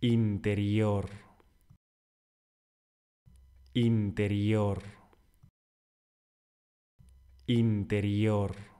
interior, interior, interior.